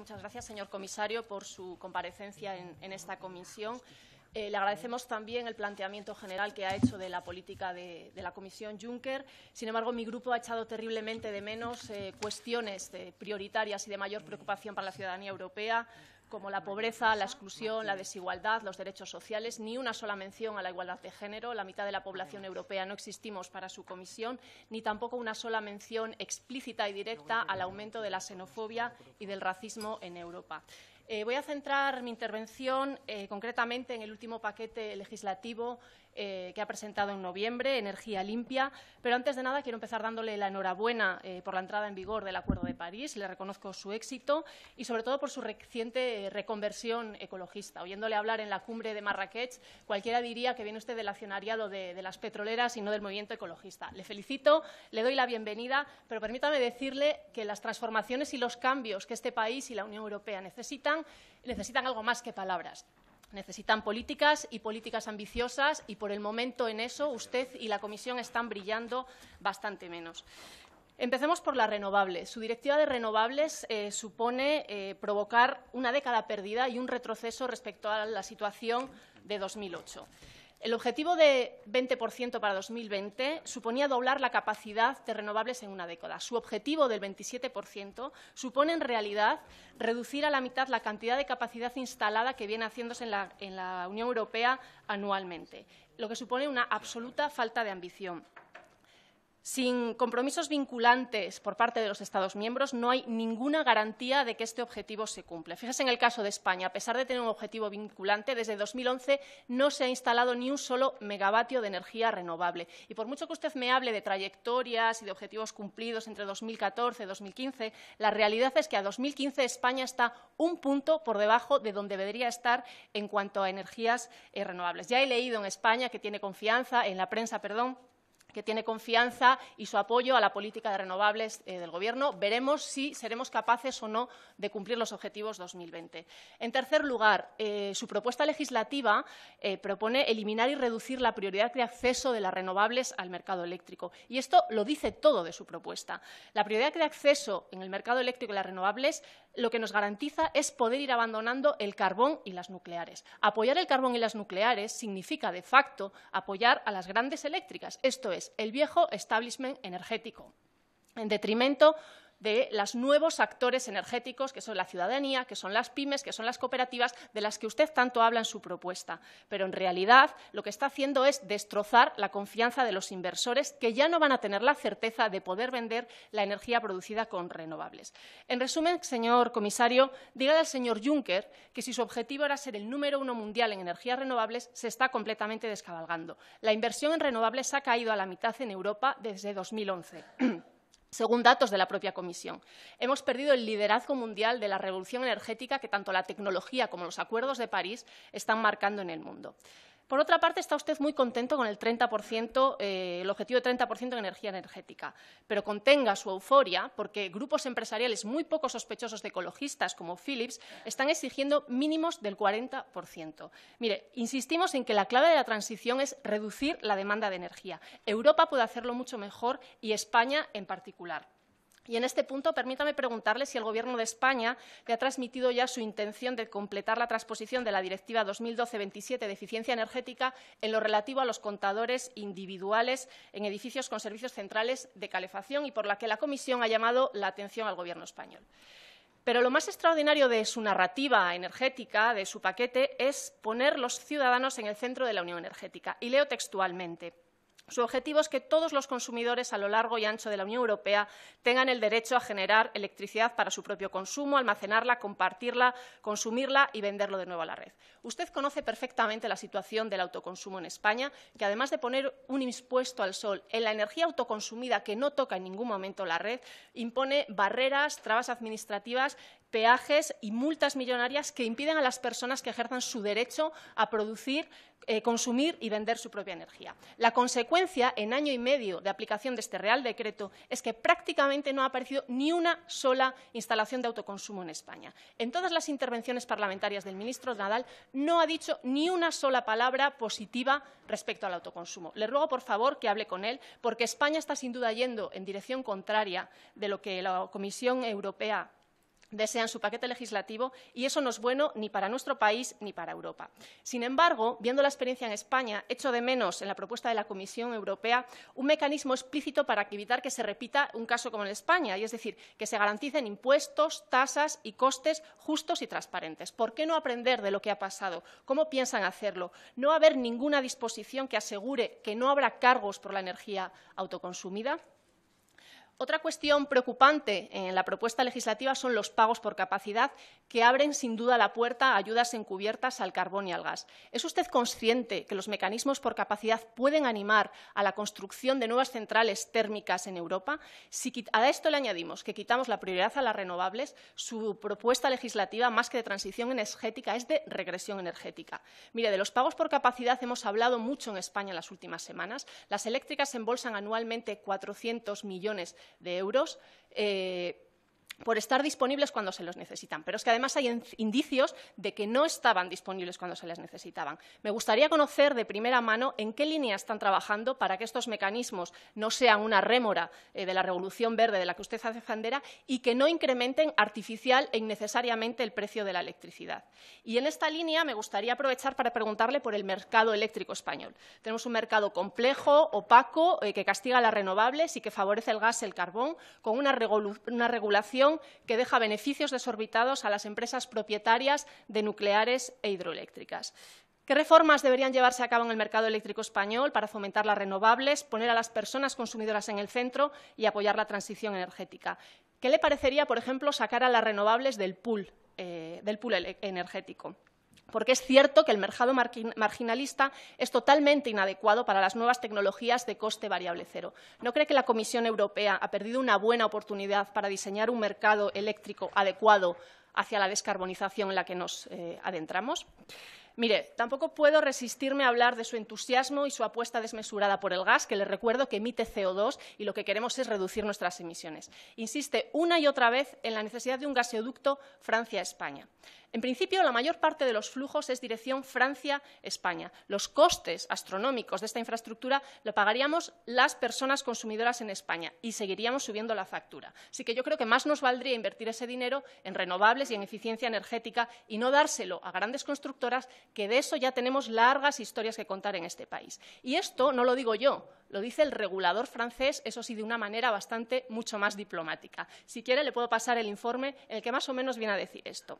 Muchas gracias, señor comisario, por su comparecencia en, esta comisión. Eh, le agradecemos también el planteamiento general que ha hecho de la política de, la Comisión Juncker. Sin embargo, mi grupo ha echado terriblemente de menos eh, cuestiones prioritarias y de mayor preocupación para la ciudadanía europea, como la pobreza, la exclusión, la desigualdad, los derechos sociales, ni una sola mención a la igualdad de género. La mitad de la población europea no existimos para su comisión, ni tampoco una sola mención explícita y directa al aumento de la xenofobia y del racismo en Europa. Eh, voy a centrar mi intervención eh, concretamente en el último paquete legislativo eh, que ha presentado en noviembre, Energía Limpia. Pero antes de nada quiero empezar dándole la enhorabuena eh, por la entrada en vigor del Acuerdo de París. Le reconozco su éxito y, sobre todo, por su reciente eh, reconversión ecologista. Oyéndole hablar en la cumbre de Marrakech, cualquiera diría que viene usted del accionariado de las petroleras y no del movimiento ecologista. Le felicito, le doy la bienvenida, pero permítame decirle que las transformaciones y los cambios que este país y la Unión Europea necesitan necesitan algo más que palabras Necesitan políticas y políticas ambiciosas y por el momento en eso usted y la Comisión están brillando bastante menos. Empecemos por las renovables. Su directiva de renovables eh, supone eh, provocar una década perdida y un retroceso respecto a la situación de 2008. El objetivo de 20% para 2020 suponía doblar la capacidad de renovables en una década. Su objetivo del 27% supone, en realidad, reducir a la mitad la cantidad de capacidad instalada que viene haciéndose en la Unión Europea anualmente, lo que supone una absoluta falta de ambición. Sin compromisos vinculantes por parte de los Estados miembros, no hay ninguna garantía de que este objetivo se cumpla. Fíjese en el caso de España, a pesar de tener un objetivo vinculante, desde 2011 no se ha instalado ni un solo megavatio de energía renovable. Y por mucho que usted me hable de trayectorias y de objetivos cumplidos entre 2014 y 2015, la realidad es que a 2015 España está un punto por debajo de donde debería estar en cuanto a energías eh, renovables. Ya he leído en España que tiene confianza, en la prensa, perdón, que tiene confianza y su apoyo a la política de renovables eh, del Gobierno. Veremos si seremos capaces o no de cumplir los objetivos 2020. En tercer lugar, eh, su propuesta legislativa eh, propone eliminar y reducir la prioridad de acceso de las renovables al mercado eléctrico. Y esto lo dice todo de su propuesta. La prioridad de acceso en el mercado eléctrico y las renovables lo que nos garantiza es poder ir abandonando el carbón y las nucleares. Apoyar el carbón y las nucleares significa, de facto, apoyar a las grandes eléctricas. Esto es, el viejo establishment energético, en detrimento de los nuevos actores energéticos, que son la ciudadanía, que son las pymes, que son las cooperativas, de las que usted tanto habla en su propuesta. Pero en realidad lo que está haciendo es destrozar la confianza de los inversores, que ya no van a tener la certeza de poder vender la energía producida con renovables. En resumen, señor comisario, dígale al señor Juncker que si su objetivo era ser el número uno mundial en energías renovables, se está completamente descabalgando. La inversión en renovables ha caído a la mitad en Europa desde 2011 según datos de la propia Comisión. Hemos perdido el liderazgo mundial de la revolución energética que tanto la tecnología como los acuerdos de París están marcando en el mundo. Por otra parte, está usted muy contento con el eh, el objetivo de 30% de energía energética, pero contenga su euforia porque grupos empresariales muy poco sospechosos de ecologistas como Philips están exigiendo mínimos del 40%. Mire, insistimos en que la clave de la transición es reducir la demanda de energía. Europa puede hacerlo mucho mejor y España en particular. Y en este punto, permítame preguntarle si el Gobierno de España le ha transmitido ya su intención de completar la transposición de la Directiva 2012-27 de eficiencia energética en lo relativo a los contadores individuales en edificios con servicios centrales de calefacción y por la que la Comisión ha llamado la atención al Gobierno español. Pero lo más extraordinario de su narrativa energética, de su paquete, es poner los ciudadanos en el centro de la unión energética. Y leo textualmente. Su objetivo es que todos los consumidores a lo largo y ancho de la Unión Europea tengan el derecho a generar electricidad para su propio consumo, almacenarla, compartirla, consumirla y venderlo de nuevo a la red. Usted conoce perfectamente la situación del autoconsumo en España, que además de poner un impuesto al sol en la energía autoconsumida que no toca en ningún momento la red, impone barreras, trabas administrativas peajes y multas millonarias que impiden a las personas que ejerzan su derecho a producir, eh, consumir y vender su propia energía. La consecuencia, en año y medio de aplicación de este Real Decreto, es que prácticamente no ha aparecido ni una sola instalación de autoconsumo en España. En todas las intervenciones parlamentarias del ministro Nadal no ha dicho ni una sola palabra positiva respecto al autoconsumo. Le ruego, por favor, que hable con él, porque España está sin duda yendo en dirección contraria de lo que la Comisión Europea desean su paquete legislativo y eso no es bueno ni para nuestro país ni para Europa. Sin embargo, viendo la experiencia en España, echo de menos en la propuesta de la Comisión Europea un mecanismo explícito para evitar que se repita un caso como en España, y es decir, que se garanticen impuestos, tasas y costes justos y transparentes. ¿Por qué no aprender de lo que ha pasado? ¿Cómo piensan hacerlo? No haber ninguna disposición que asegure que no habrá cargos por la energía autoconsumida. Otra cuestión preocupante en la propuesta legislativa son los pagos por capacidad, que abren sin duda la puerta a ayudas encubiertas al carbón y al gas. ¿Es usted consciente que los mecanismos por capacidad pueden animar a la construcción de nuevas centrales térmicas en Europa? Si a esto le añadimos que quitamos la prioridad a las renovables, su propuesta legislativa, más que de transición energética, es de regresión energética. Mire, de los pagos por capacidad hemos hablado mucho en España en las últimas semanas. Las eléctricas embolsan anualmente 400 millones de euros. Eh, por estar disponibles cuando se los necesitan. Pero es que además hay indicios de que no estaban disponibles cuando se les necesitaban. Me gustaría conocer de primera mano en qué línea están trabajando para que estos mecanismos no sean una rémora eh, de la revolución verde de la que usted hace bandera y que no incrementen artificial e innecesariamente el precio de la electricidad. Y en esta línea me gustaría aprovechar para preguntarle por el mercado eléctrico español. Tenemos un mercado complejo, opaco, eh, que castiga las renovables y que favorece el gas, y el carbón, con una regulación que deja beneficios desorbitados a las empresas propietarias de nucleares e hidroeléctricas. ¿Qué reformas deberían llevarse a cabo en el mercado eléctrico español para fomentar las renovables, poner a las personas consumidoras en el centro y apoyar la transición energética? ¿Qué le parecería, por ejemplo, sacar a las renovables del pool eh, energético? porque es cierto que el mercado marginalista es totalmente inadecuado para las nuevas tecnologías de coste variable cero. ¿No cree que la Comisión Europea ha perdido una buena oportunidad para diseñar un mercado eléctrico adecuado hacia la descarbonización en la que nos eh, adentramos? Mire, tampoco puedo resistirme a hablar de su entusiasmo y su apuesta desmesurada por el gas, que le recuerdo que emite CO2 y lo que queremos es reducir nuestras emisiones. Insiste una y otra vez en la necesidad de un gasoducto Francia-España. En principio, la mayor parte de los flujos es dirección Francia-España. Los costes astronómicos de esta infraestructura lo pagaríamos las personas consumidoras en España y seguiríamos subiendo la factura. Así que yo creo que más nos valdría invertir ese dinero en renovables y en eficiencia energética y no dárselo a grandes constructoras que de eso ya tenemos largas historias que contar en este país. Y esto no lo digo yo, lo dice el regulador francés, eso sí, de una manera bastante mucho más diplomática. Si quiere, le puedo pasar el informe en el que más o menos viene a decir esto.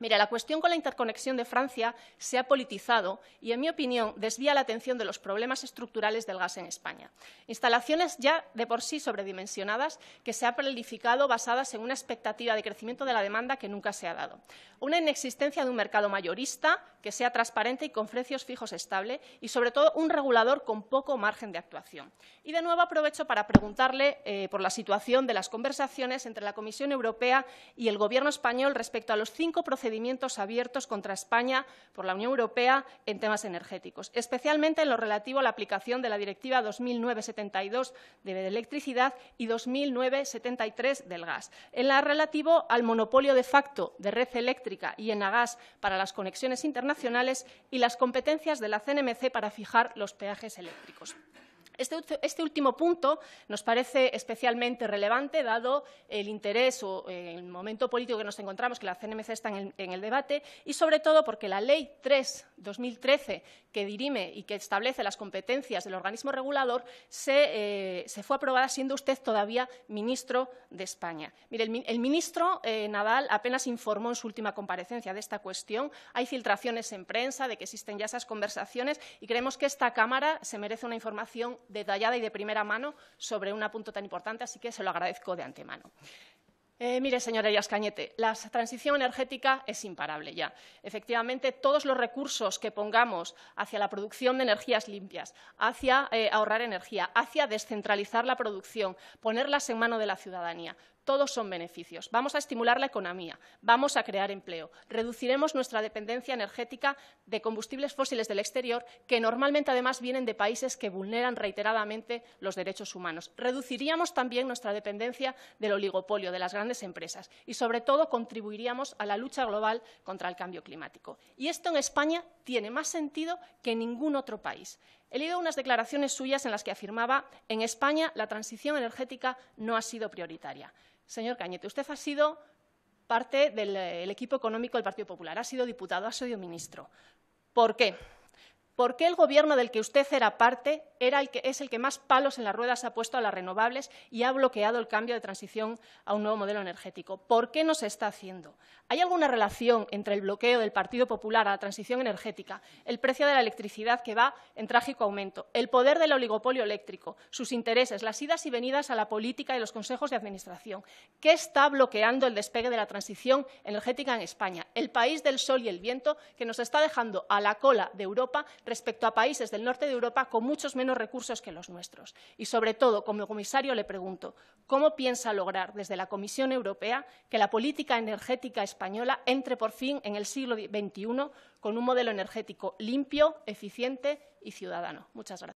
Mira, la cuestión con la interconexión de Francia se ha politizado y, en mi opinión, desvía la atención de los problemas estructurales del gas en España. Instalaciones ya de por sí sobredimensionadas que se han planificado basadas en una expectativa de crecimiento de la demanda que nunca se ha dado. Una inexistencia de un mercado mayorista que sea transparente y con precios fijos estable y, sobre todo, un regulador con poco margen de actuación. Y, de nuevo, aprovecho para preguntarle eh, por la situación de las conversaciones entre la Comisión Europea y el Gobierno español respecto a los cinco procedimientos abiertos contra España por la Unión Europea en temas energéticos, especialmente en lo relativo a la aplicación de la Directiva 2009-72 de electricidad y 2009-73 del gas. En la relativo al monopolio de facto de red eléctrica y en gas para las conexiones internacionales, nacionales y las competencias de la CNMC para fijar los peajes eléctricos. Este, este, último punto nos parece especialmente relevante, dado el interés o eh, el momento político que nos encontramos, que la CNMC está en el, debate, y sobre todo porque la Ley 3-2013, que dirime y que establece las competencias del organismo regulador, se, eh, fue aprobada siendo usted todavía ministro de España. el, ministro eh, Nadal apenas informó en su última comparecencia de esta cuestión. Hay filtraciones en prensa de que existen ya esas conversaciones y creemos que esta Cámara se merece una información detallada y de primera mano sobre un apunto tan importante, así que se lo agradezco de antemano. Eh, mire, señora Elías Cañete, la transición energética es imparable ya. Efectivamente, todos los recursos que pongamos hacia la producción de energías limpias, hacia eh, ahorrar energía, hacia descentralizar la producción, ponerlas en manos de la ciudadanía, todos son beneficios. Vamos a estimular la economía, vamos a crear empleo, reduciremos nuestra dependencia energética de combustibles fósiles del exterior, que normalmente además vienen de países que vulneran reiteradamente los derechos humanos. Reduciríamos también nuestra dependencia del oligopolio, de las grandes empresas y, sobre todo, contribuiríamos a la lucha global contra el cambio climático. Y esto en España tiene más sentido que en ningún otro país. He leído unas declaraciones suyas en las que afirmaba en España la transición energética no ha sido prioritaria. Señor Cañete, usted ha sido parte del eh, equipo económico del Partido Popular, ha sido diputado, ha sido ministro. ¿Por qué? ¿Por qué el gobierno del que usted era parte es el que más palos en las ruedas ha puesto a las renovables y ha bloqueado el cambio de transición a un nuevo modelo energético. ¿Por qué no se está haciendo? ¿Hay alguna relación entre el bloqueo del Partido Popular a la transición energética, el precio de la electricidad que va en trágico aumento, el poder del oligopolio eléctrico, sus intereses, las idas y venidas a la política y los consejos de administración? ¿Qué está bloqueando el despegue de la transición energética en España? El país del sol y el viento que nos está dejando a la cola de Europa respecto a países del norte de Europa con muchos menos recursos que los nuestros. Y, sobre todo, como comisario le pregunto, ¿cómo piensa lograr desde la Comisión Europea que la política energética española entre por fin en el siglo XXI con un modelo energético limpio, eficiente y ciudadano? Muchas gracias.